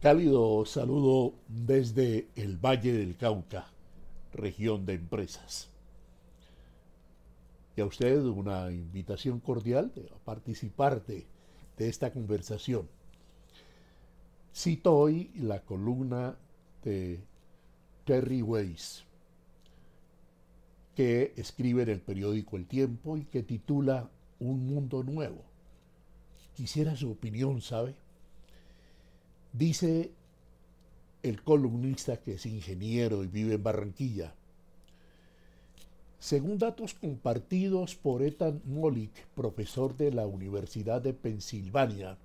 Cálido saludo desde el Valle del Cauca, región de empresas. Y a usted una invitación cordial a participar de, esta conversación. Cito hoy la columna de Terry Weiss, que escribe en el periódico El Tiempo y que titula Un Mundo Nuevo. Quisiera su opinión, ¿sabe? Dice el columnista que es ingeniero y vive en Barranquilla, según datos compartidos por Ethan Molik, profesor de la Universidad de Pensilvania,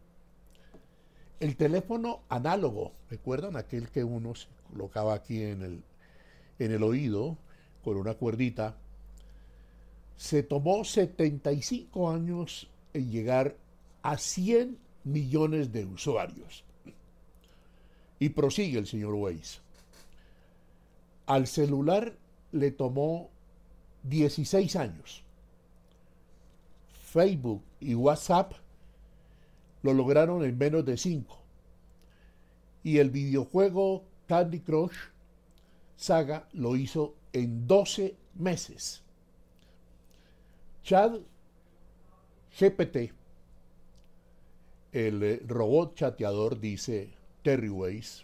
el teléfono análogo, ¿recuerdan aquel que uno se colocaba aquí en el, en el oído con una cuerdita? Se tomó 75 años en llegar a 100 millones de usuarios. Y prosigue el señor Weiss. Al celular le tomó 16 años. Facebook y WhatsApp lo lograron en menos de 5. Y el videojuego Candy Crush Saga lo hizo en 12 meses. Chad GPT, el eh, robot chateador, dice Weiss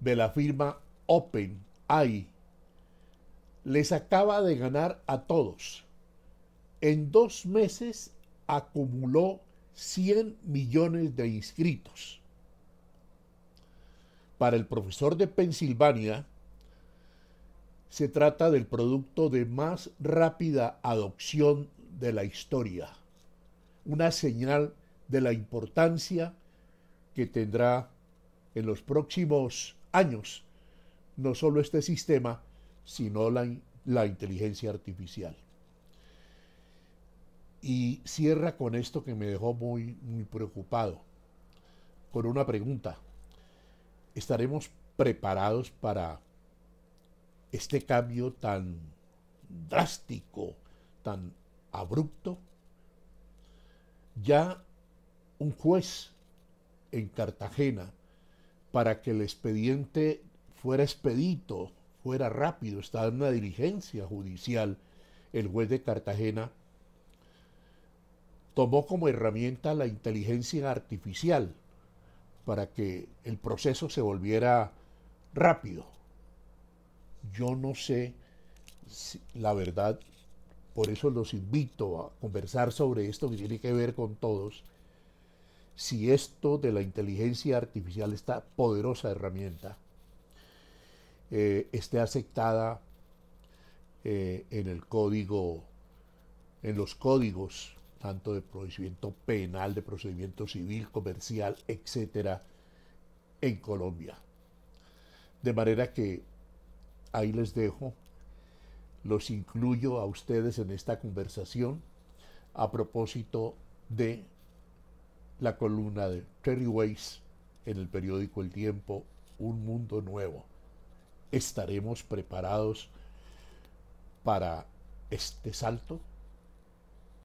de la firma OpenAI les acaba de ganar a todos. En dos meses acumuló 100 millones de inscritos. Para el profesor de Pensilvania, se trata del producto de más rápida adopción de la historia, una señal de la importancia que tendrá en los próximos años no solo este sistema, sino la, la inteligencia artificial. Y cierra con esto que me dejó muy, muy preocupado, con una pregunta. ¿Estaremos preparados para este cambio tan drástico, tan abrupto? Ya un juez en Cartagena para que el expediente fuera expedito, fuera rápido, estaba en una diligencia judicial, el juez de Cartagena tomó como herramienta la inteligencia artificial para que el proceso se volviera rápido. Yo no sé la verdad, por eso los invito a conversar sobre esto que tiene que ver con todos si esto de la inteligencia artificial, esta poderosa herramienta, eh, esté aceptada eh, en el código, en los códigos, tanto de procedimiento penal, de procedimiento civil, comercial, etcétera, en Colombia. De manera que ahí les dejo, los incluyo a ustedes en esta conversación a propósito de la columna de Terry Weiss en el periódico El Tiempo, Un Mundo Nuevo. ¿Estaremos preparados para este salto?